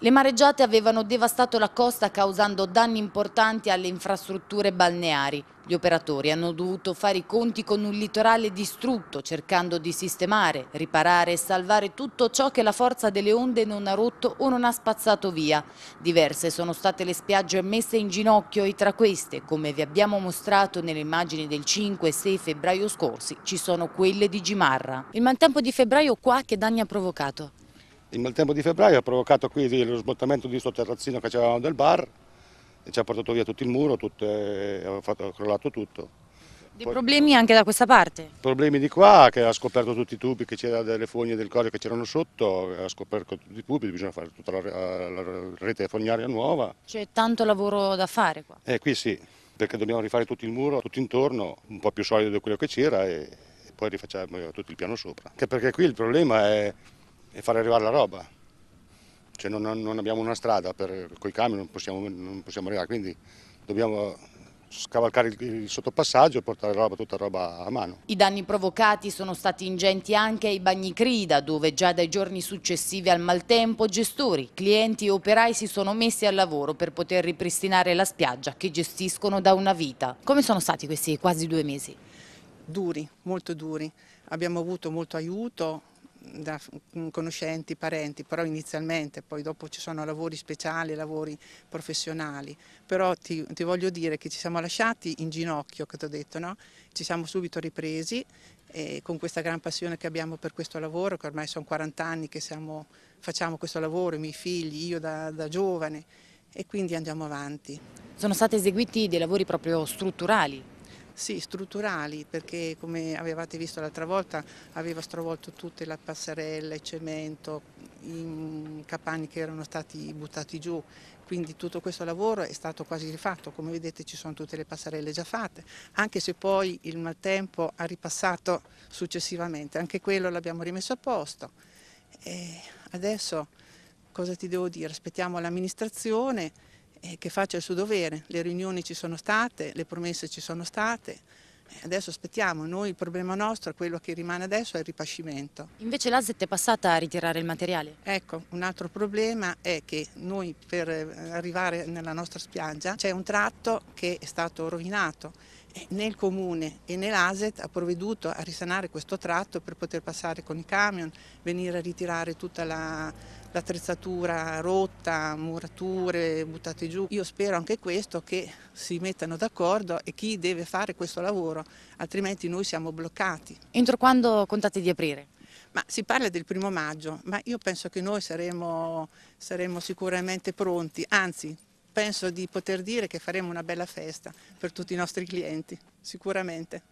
Le mareggiate avevano devastato la costa causando danni importanti alle infrastrutture balneari. Gli operatori hanno dovuto fare i conti con un litorale distrutto, cercando di sistemare, riparare e salvare tutto ciò che la forza delle onde non ha rotto o non ha spazzato via. Diverse sono state le spiagge messe in ginocchio e tra queste, come vi abbiamo mostrato nelle immagini del 5 e 6 febbraio scorsi, ci sono quelle di Gimarra. Il maltempo di febbraio qua che danni ha provocato? Il maltempo di febbraio ha provocato qui lo sbottamento di questo terrazzino che avevamo del bar e ci ha portato via tutto il muro, tutto, fatto, crollato tutto. Dei Poi, problemi anche da questa parte? Problemi di qua, che ha scoperto tutti i tubi, che c'erano delle fogne del corio che c'erano sotto, ha scoperto tutti i tubi, bisogna fare tutta la, la, rete fognaria nuova. C'è tanto lavoro da fare qua? Eh, qui sì, perché dobbiamo rifare tutto il muro, tutto intorno, un po' più solido di quello che c'era e, e poi rifacciamo tutto il piano sopra. Anche perché qui il problema è e far arrivare la roba. Cioè non, non abbiamo una strada, per, con i camion non possiamo, non possiamo, arrivare, quindi dobbiamo scavalcare il, il sottopassaggio e portare roba, tutta roba a mano. I danni provocati sono stati ingenti anche ai bagni Crida, dove già dai giorni successivi al maltempo gestori, clienti e operai si sono messi al lavoro per poter ripristinare la spiaggia che gestiscono da una vita. Come sono stati questi quasi due mesi? Duri, molto duri. Abbiamo avuto molto aiuto, da mm, conoscenti, parenti, però inizialmente, poi dopo ci sono lavori speciali, lavori professionali, però ti, ti voglio dire che ci siamo lasciati in ginocchio, che ti ho detto, no? ci siamo subito ripresi e con questa gran passione che abbiamo per questo lavoro, che ormai sono 40 anni che siamo, facciamo questo lavoro, i miei figli, io da, da giovane, e quindi andiamo avanti. Sono stati eseguiti dei lavori proprio strutturali? Sì, strutturali, perché come avevate visto l'altra volta aveva stravolto tutte la passerella, il cemento, i capanni che erano stati buttati giù, quindi tutto questo lavoro è stato quasi rifatto, come vedete ci sono tutte le passerelle già fatte, anche se poi il maltempo ha ripassato successivamente, anche quello l'abbiamo rimesso a posto. E adesso cosa ti devo dire? Aspettiamo l'amministrazione eh, che faccia il suo dovere. Le riunioni ci sono state, le promesse ci sono state. Eh, adesso aspettiamo, noi il problema nostro, quello che rimane adesso è il ripascimento. Invece l'Azet è passata a ritirare il materiale? Ecco, un altro problema è che noi per eh, arrivare nella nostra spiaggia c'è un tratto che è stato rovinato nel comune e nell'ASET l'ASET ha provveduto a risanare questo tratto per poter passare con i camion, venire a ritirare tutta la, l'attrezzatura rotta, murature buttate giù. Io spero anche questo che si mettano d'accordo e chi deve fare questo lavoro, altrimenti noi siamo bloccati. Entro quando contate di aprire? Ma si parla del primo maggio, ma io penso che noi saremo, saremo sicuramente pronti, anzi penso di poter dire che faremo una bella festa per tutti i nostri clienti, sicuramente.